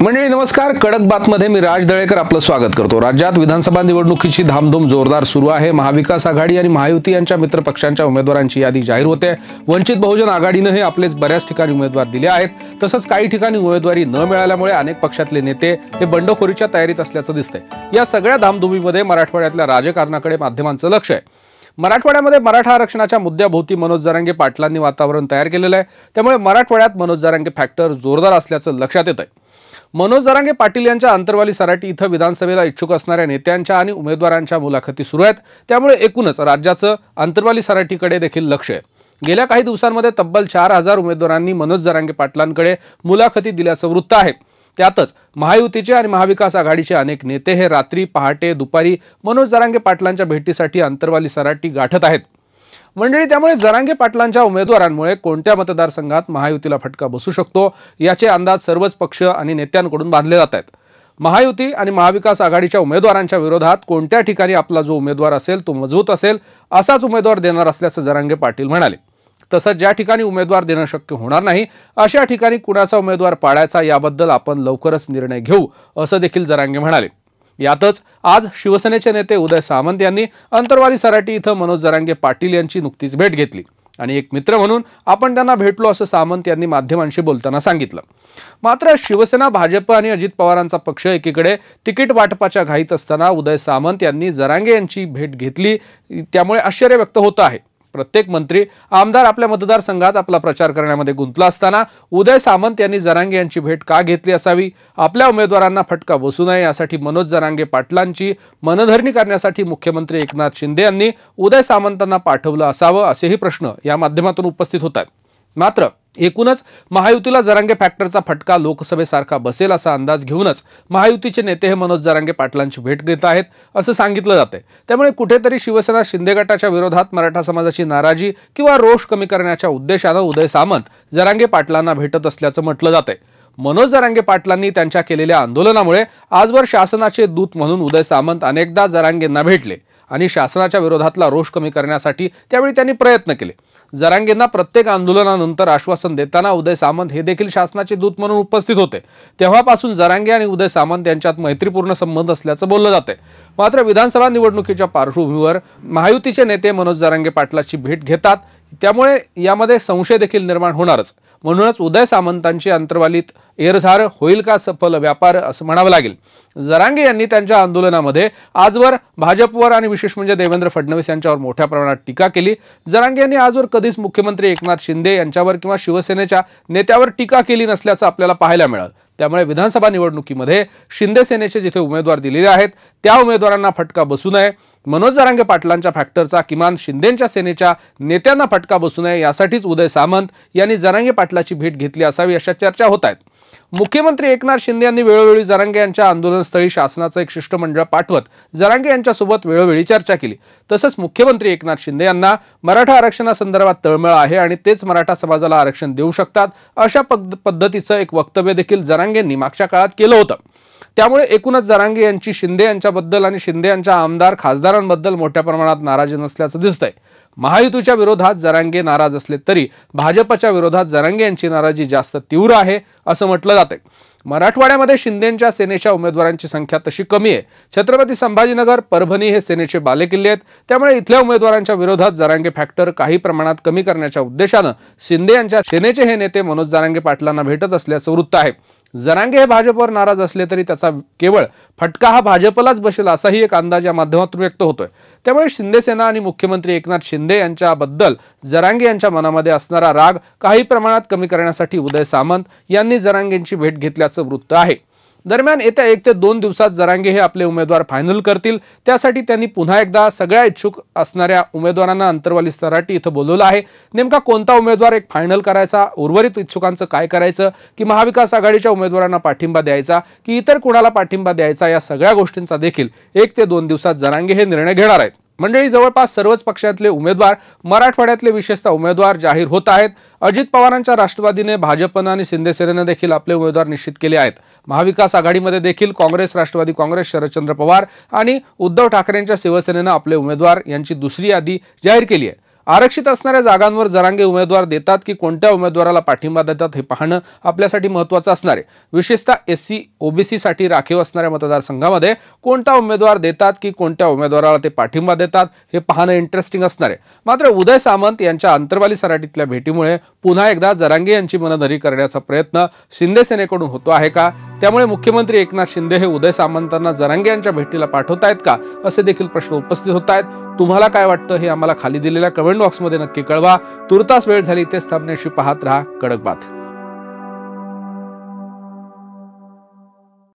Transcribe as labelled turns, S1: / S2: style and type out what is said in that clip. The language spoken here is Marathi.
S1: मंडळी नमस्कार कडक बातमध्ये मी राज दळेकर आपलं स्वागत करतो राज्यात विधानसभा निवडणुकीची धामधूम जोरदार सुरू आहे महाविकास आघाडी आणि महायुती यांच्या मित्रपक्षांच्या उमेदवारांची यादी जाहीर होते वंचित बहुजन आघाडीनं हे आपलेच बऱ्याच ठिकाणी उमेदवार दिले आहेत तसंच काही ठिकाणी उमेदवारी न मिळाल्यामुळे अनेक पक्षातले नेते हे बंडखोरीच्या तयारीत असल्याचं दिसतंय या सगळ्या धामधुमीमध्ये मराठवाड्यातल्या राजकारणाकडे माध्यमांचं लक्ष आहे मराठवाड्यामध्ये मराठा आरक्षणाच्या मुद्द्याभोवती मनोज जरांगे पाटलांनी वातावरण तयार केलेलं आहे त्यामुळे मराठवाड्यात मनोज जरांगे फॅक्टर जोरदार असल्याचं लक्षात येत आहे मनोज जरांगे पाटील यांच्या अंतरवाली सराटी इथं विधानसभेला इच्छुक असणाऱ्या नेत्यांच्या आणि उमेदवारांच्या मुलाखती सुरू आहेत त्यामुळे एकूणच राज्याचं अंतरवाली सराटीकडे देखील लक्ष आहे गेल्या काही दिवसांमध्ये तब्बल चार हजार उमेदवारांनी मनोज जरांगे पाटलांकडे मुलाखती दिल्याचं वृत्त आहे त्यातच महायुतीचे आणि महाविकास आघाडीचे अनेक नेते हे रात्री पहाटे दुपारी मनोज जरांगे पाटलांच्या भेटीसाठी अंतरवाली सराटी गाठत आहेत मंडळी त्यामुळे जरांगे पाटलांच्या उमेदवारांमुळे कोणत्या मतदारसंघात महायुतीला फटका बसू शकतो याचे अंदाज सर्वच पक्ष आणि नेत्यांकडून बांधले जात आहेत महायुती आणि महाविकास आघाडीच्या उमेदवारांच्या विरोधात कोणत्या ठिकाणी आपला जो उमेदवार असेल तो मजबूत असेल असाच उमेदवार देणार असल्याचं जरांगे पाटील म्हणाले तसंच ज्या ठिकाणी उमेदवार देणं शक्य होणार नाही अशा ठिकाणी कुणाचा उमेदवार पाळायचा याबद्दल आपण लवकरच निर्णय घेऊ असं देखील जरांगे म्हणाले यातच आज शिवसेनेचे नेते उदय सामंत यांनी अंतरवारी सराटी इथं मनोज जरांगे पाटील यांची नुकतीच भेट घेतली आणि एक मित्र म्हणून आपण त्यांना भेटलो असं सामंत यांनी माध्यमांशी बोलताना सांगितलं मात्र शिवसेना भाजप आणि अजित पवारांचा पक्ष एकीकडे तिकीट वाटपाच्या घाईत असताना उदय सामंत यांनी जरांगे यांची भेट घेतली त्यामुळे आश्चर्य व्यक्त होत आहे प्रत्येक मंत्री आमदार आपल्या मतदारसंघात आपला प्रचार करण्यामध्ये गुंतला असताना उदय सामंत यांनी जरांगे यांची भेट का घेतली असावी आपल्या उमेदवारांना फटका बसू नये यासाठी मनोज जरांगे पाटलांची मनधरणी करण्यासाठी मुख्यमंत्री एकनाथ शिंदे यांनी उदय सामंतांना पाठवलं असावं असेही प्रश्न या माध्यमातून उपस्थित होत आहेत मात्र एकूणच महायुतीला जरांगे फॅक्टरचा फटका लोकसभेसारखा बसेल असा अंदाज घेऊनच महायुतीचे नेते हे मनोज जरांगे पाटलांची भेट घेत आहेत असं सांगितलं जाते त्यामुळे कुठेतरी शिवसेना शिंदे गटाच्या विरोधात मराठा समाजाची नाराजी किंवा रोष कमी करण्याच्या उद्देशानं उदय सामंत जरांगे पाटलांना भेटत असल्याचं म्हटलं जातंय मनोज जरांगे पाटलांनी त्यांच्या केलेल्या आंदोलनामुळे आजवर शासनाचे दूत म्हणून उदय सामंत अनेकदा जरांगेंना भेटले आणि शासनाच्या विरोधातला रोष कमी करण्यासाठी त्यावेळी त्यांनी प्रयत्न केले जरांगेंना प्रत्येक आंदोलनानंतर आश्वासन देताना उदय सामंत हे देखील शासनाचे दूत म्हणून उपस्थित होते तेव्हापासून जरांगे आणि उदय सामंत यांच्यात मैत्रीपूर्ण संबंध असल्याचं बोललं जाते मात्र विधानसभा निवडणुकीच्या पार्श्वभूमीवर महायुतीचे नेते मनोज जरांगे पाटलाची भेट घेतात त्यामुळे यामध्ये संशय देखील निर्माण होणारच म्हणूनच उदय सामंतांची अंतर्वालीत एरझार होईल का सफल व्यापार असं म्हणावं लागेल जरांगे यांनी त्यांच्या आंदोलनामध्ये आजवर भाजपवर आणि विशेष म्हणजे देवेंद्र फडणवीस यांच्यावर मोठ्या प्रमाणात टीका केली जरांगे यांनी आजवर कधीच मुख्यमंत्री एकनाथ शिंदे यांच्यावर किंवा शिवसेनेच्या नेत्यावर टीका केली नसल्याचं आपल्याला पाहायला मिळालं त्यामुळे विधानसभा निवडणुकीमध्ये शिंदे सेनेचे जिथे उमेदवार दिलेले आहेत त्या उमेदवारांना फटका बसू नये मनोज जरांगे पाटलांच्या फॅक्टरचा किमान शिंदेच्या सेनेच्या नेत्यांना फटका बसू नये यासाठीच उदय सामंत यांनी जरांगे पाटलाची भेट घेतली असावी अशा चर्चा होत आहेत मुख्यमंत्री एकनाथ शिंदे यांनी वेळोवेळी जरांगे यांच्या आंदोलनस्थळी शासनाचं एक शिष्टमंडळ पाठवत जरांगे यांच्यासोबत वेळोवेळी चर्चा केली तसंच मुख्यमंत्री एकनाथ शिंदे यांना मराठा आरक्षणासंदर्भात तळमळ आहे आणि तेच मराठा समाजाला आरक्षण देऊ शकतात अशा पद्धतीचं एक वक्तव्य देखील जरांगेंनी मागच्या काळात केलं होतं त्यामुळे एकूणच जरांगे यांची शिंदे यांच्याबद्दल आणि शिंदे यांच्या आमदार खासदारांबद्दल मोठ्या प्रमाणात नाराजी नसल्याचं दिसतंय महायुतीच्या विरोधात जरांगे नाराज असले तरी भाजपच्या विरोधात जरांगे यांची नाराजी जास्त तीव्र आहे असं म्हटलं जाते मराठवाड्यामध्ये शिंदेच्या सेनेच्या उमेदवारांची संख्या तशी कमी आहे छत्रपती संभाजीनगर परभणी हे सेनेचे बालेकिल्ले आहेत त्यामुळे इथल्या उमेदवारांच्या विरोधात जरांगे फॅक्टर काही प्रमाणात कमी करण्याच्या उद्देशानं शिंदे यांच्या सेनेचे हे नेते मनोज जरांगे पाटलांना भेटत असल्याचं वृत्त आहे जरांगे हे भाजपवर नाराज असले तरी त्याचा केवळ फटका हा भाजपलाच बसेल असाही एक अंदाज या माध्यमातून व्यक्त होतोय त्यामुळे शिंदेसेना आणि मुख्यमंत्री एकनाथ शिंदे यांच्याबद्दल जरांगे यांच्या मनामध्ये असणारा राग काही प्रमाणात कमी करण्यासाठी उदय सामंत यांनी जरांगेंची भेट घेतल्याचं वृत्त आहे दरम्यान येत्या एक ते दोन दिवसात जरांगे हे आपले उमेदवार फायनल करतील त्यासाठी त्यांनी पुन्हा एकदा सगळ्या इच्छुक असणाऱ्या उमेदवारांना अंतरवाली स्तराटी इथं बोलवलं आहे नेमका कोणता उमेदवार एक फायनल करायचा उर्वरित इच्छुकांचं काय करायचं की महाविकास आघाडीच्या उमेदवारांना पाठिंबा द्यायचा की इतर कुणाला पाठिंबा द्यायचा या सगळ्या गोष्टींचा देखील एक ते दोन दिवसात जरांगे हे निर्णय घेणार आहेत मंडळी जवळपास सर्वच पक्षातले उमेदवार मराठवाड्यातले विशेषतः उमेदवार जाहीर होत आहेत अजित पवारांच्या राष्ट्रवादीने भाजपनं आणि शिंदेसेनेनं देखील आपले उमेदवार निश्चित केले आहेत महाविकास आघाडीमध्ये देखील काँग्रेस राष्ट्रवादी काँग्रेस शरदचंद्र पवार आणि उद्धव ठाकरेंच्या शिवसेनेनं आपले उमेदवार यांची दुसरी यादी जाहीर केली आहे आरक्षित असणाऱ्या जागांवर जरांगे उमेदवार देतात की कोणत्या उमेदवाराला पाठिंबा देतात हे पाहणं आपल्यासाठी महत्त्वाचं असणार आहे विशेषतः एस सी ओबीसीसाठी राखीव असणाऱ्या मतदारसंघामध्ये कोणता उमेदवार देतात की कोणत्या उमेदवाराला ते पाठिंबा देतात हे पाहणं इंटरेस्टिंग असणार आहे मात्र उदय सामंत यांच्या अंतरवाली सराटीतल्या भेटीमुळे पुन्हा एकदा जरांगे यांची मनधरी करण्याचा प्रयत्न शिंदे सेनेकडून होतो आहे का त्यामुळे मुख्यमंत्री एकनाथ शिंदे हे उदय सामंतांना जरांगे यांच्या भेटीला पाठवतायत का असे देखील प्रश्न उपस्थित होत आहेत तुम्हाला काय वाटतं हे आम्हाला खाली दिलेल्या कमेंट बॉक्समध्ये नक्की कळवा तुर्तास वेळ झाली ते थांबण्याशी पाहत राहा कडक बात